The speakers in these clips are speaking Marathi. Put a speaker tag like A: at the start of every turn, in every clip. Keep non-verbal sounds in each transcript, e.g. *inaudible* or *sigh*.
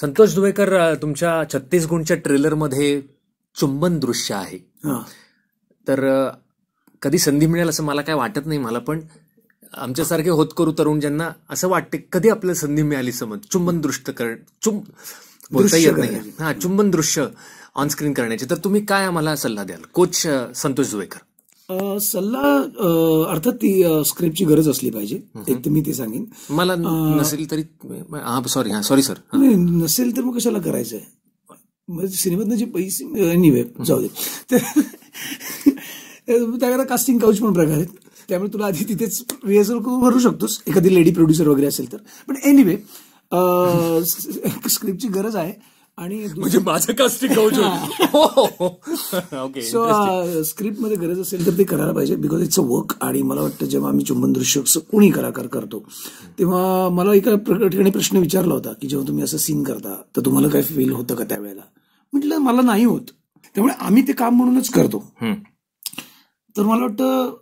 A: संतोष दुवेकर तुमच्या छत्तीस गुणच्या ट्रेलरमध्ये चुंबन दृश्य आहे तर कधी संधी मिळेल असं मला काय वाटत नाही मला पण आमच्यासारखे होत करू तरुण ज्यांना असं वाटते कधी आपल्याला संधी मिळाली समज चुंबन दृष्ट कर चुंब बोलता येत नाही हा चुंबन दृश्य ऑन स्क्रीन करण्याचे तर तुम्ही काय आम्हाला सल्ला द्याल कोच संतोष दुवेकर
B: सल्ला अर्थात ती स्क्रिप्टची गरज असली पाहिजे एक तर मी ते सांगेन मला नसेल तरी सॉरी सॉरी सर नसेल तर मग कशाला करायचंय म्हणजे सिनेमात जे पैसे वे जाऊ दे त्याकरता कास्टिंग काउच पण प्रकार आहेत त्यामुळे तुला आधी तिथेच रिहर्सल करून भरू शकतोस एखादी लेडी प्रोड्युसर वगैरे असेल तर पण एनिवे स्क्रिप्टची गरज आहे आणि म्हणजे माझं कास्टिंग सो मध्ये गरज असेल तर ते करायला पाहिजे बिकॉज इट्स अ वर्क आणि मला वाटतं जेव्हा आम्ही चुंबन दृश्य कोणी कलाकार करतो तेव्हा मला एका ठिकाणी प्रश्न विचारला होता की जेव्हा तुम्ही असं सीन करता तर तुम्हाला काय फील होतं का त्यावेळेला म्हटलं मला नाही होत त्यामुळे आम्ही ते काम म्हणूनच करतो तर मला वाटतं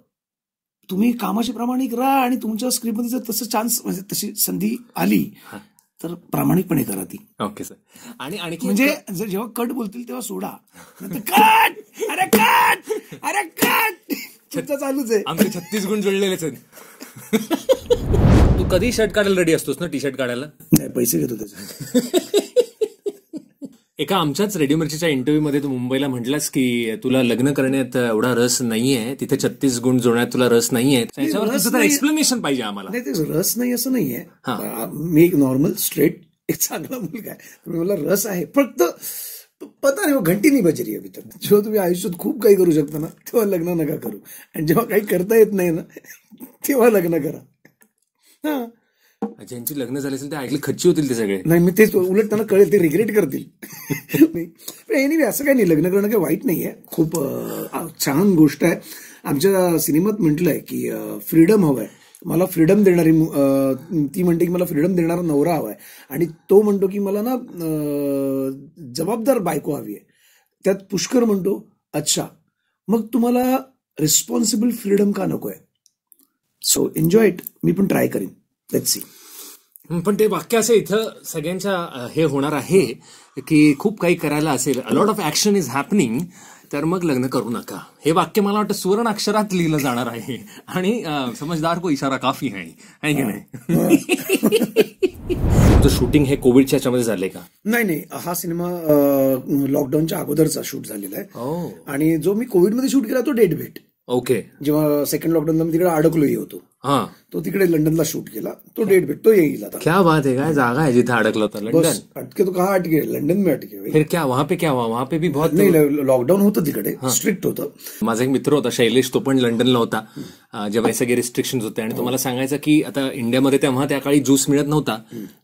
B: तुम्ही कामाशी प्रामाणिक राहा आणि तुमच्या स्क्रिप्टमध्ये जर तसं चान्स म्हणजे तशी संधी आली तर प्रामाणिकपणे करा ती ओके सर आणि आणखी म्हणजे जेव्हा कट बोलतील तेव्हा सोडा कट अरे कट अरे कट चर्चा चालूच आहे आमचे छत्तीस गुण जोडलेले आहेत
A: तू कधी शर्ट काढायला रेडी असतोस ना टी शर्ट काढायला
B: नाही पैसे घेतो त्याचे *laughs*
A: एका आमच्याच रेडिओ मिर्चीच्या मध्ये तू मुंबईला म्हटलास की तुला लग्न करण्यात एवढा रस नाहीये तिथे छत्तीस गुण जोडण्यात तुला रस नाहीये आहे
B: एक्सप्लेनेशन पाहिजे आम्हाला रस नाही असं नाहीये मी एक नॉर्मल स्ट्रेट एक चांगला मुलगा आहे मला रस आहे फक्त पता नाही हो, घंटी नाही बजरी आहे तक जेव्हा तुम्ही आयुष्यात खूप काही करू शकता ना तेव्हा लग्न नका करू आणि जेव्हा काही करता येत नाही ना तेव्हा लग्न करा हा
A: ज्यांची लग्न झाले असेल ते ऐकले खच्ची होतील ते सगळे
B: नाही मी तेच उलट त्यांना कळेल ते रिग्रेट करतील एनिवे *laughs* असं काही नाही लग्न करणं काही वाईट नाहीये खूप छान गोष्ट आहे आमच्या सिनेमात म्हटलंय की फ्रीडम हवंय मला फ्रीडम देणारी ती म्हणते की मला फ्रीडम देणारा नवरा हवाय आणि तो म्हणतो की मला ना जबाबदार बायको हवी आहे त्यात पुष्कर म्हणतो अच्छा मग तुम्हाला रिस्पॉन्सिबल फ्रीडम का नको आहे सो एन्जॉय इट मी पण ट्राय करीन सी
A: पण ते वाक्य असं इथं सगळ्यांच्या हे होणार आहे की खूप काही करायला असेल a lot of action is happening तर मग लग्न करू नका हे वाक्य मला वाटतं सुवर्ण अक्षरात लिहिलं जाणार आहे आणि समजदार को इशारा काफी आहे *laughs* तो शूटिंग हे कोविडच्या याच्यामध्ये झाले का
B: नाही नाही हा सिनेमा लॉकडाऊनच्या अगोदरचा शूट झालेला आहे आणि जो मी कोविडमध्ये शूट केला तो डेट भेट ओके जेव्हा सेकंड लॉकडाऊनला तिकडे अडकलोही होतो हा तो तिकडे लंडनला शूट केला तो डेट भेटतो येईल आता क्या बात
A: आहे काय जागा आहे जिथे अडकला होता लंडन
B: अटके तो कहा अटके लंडन में अटके फिर क्या वहां पे क्या हुआ वहां पे भी बहुत नाही लॉकडाऊन होतं तिकडे स्ट्रिक्ट होतं
A: माझा एक मित्र होता शैलेश तो पण लंडनला होता जेव्हा हे सगळे रिस्ट्रिक्शन होते आणि तुम्हाला सांगायचं की आता इंडियामध्ये तेव्हा त्या काळी ज्यूस मिळत नव्हता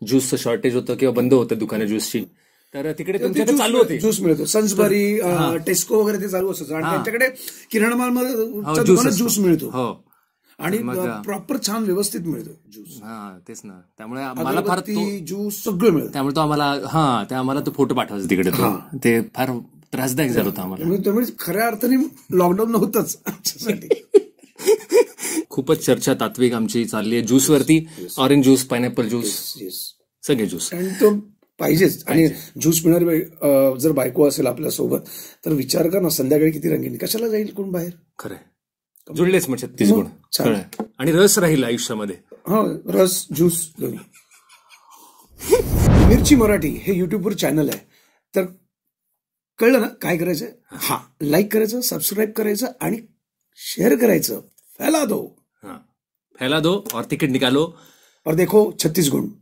A: ज्यूसचं शॉर्टेज होतं किंवा बंद होतं दुकानं ज्यूसची
B: तर तिकडे चालू होते ज्यूस मिळतो सन्सबरी टेस्को वगैरे ते चालू असतो आणि त्यांच्याकडे किराणा मालमध्ये हो, ज्यूस
A: मिळतो हो. आणि
B: प्रॉपर छान व्यवस्थित मिळतो ज्यूस हा तेच ना त्यामुळे मला फार
A: ज्यूस सगळं मिळतं त्यामुळे तो आम्हाला हा ते आम्हाला तो फोटो पाठवायचं तिकडे ते फार त्रासदायक झालं होतं आम्हाला
B: त्यामुळे खऱ्या अर्थाने लॉकडाऊन नव्हतंच *laughs*
A: खूपच चर्चा तात्विक आमची चालली आहे ज्यूस वरती ऑरेंज ज्यूस पायनॅपल ज्यूस सगळे ज्यूस आणि
B: तो पाहिजेच आणि ज्यूस पिणारी जर बायको असेल आपल्या सोबत तर विचार कर ना संध्याकाळी किती रंगीन कशाला जाईल कोण बाहेर
A: खरं जुळलेच म्हणजे तीस गुण आणि रस राहील आयुष्यामध्ये
B: हा रस ज्यूस मिरची मराठी हे युट्यूबवर चॅनल आहे तर कळलं ना काय करायचं हा लाईक करायचं सबस्क्राईब करायचं आणि शेअर करायचं फैला दो
A: हा फैला दो और टिकट निकालो और देखो छत्तीस गुण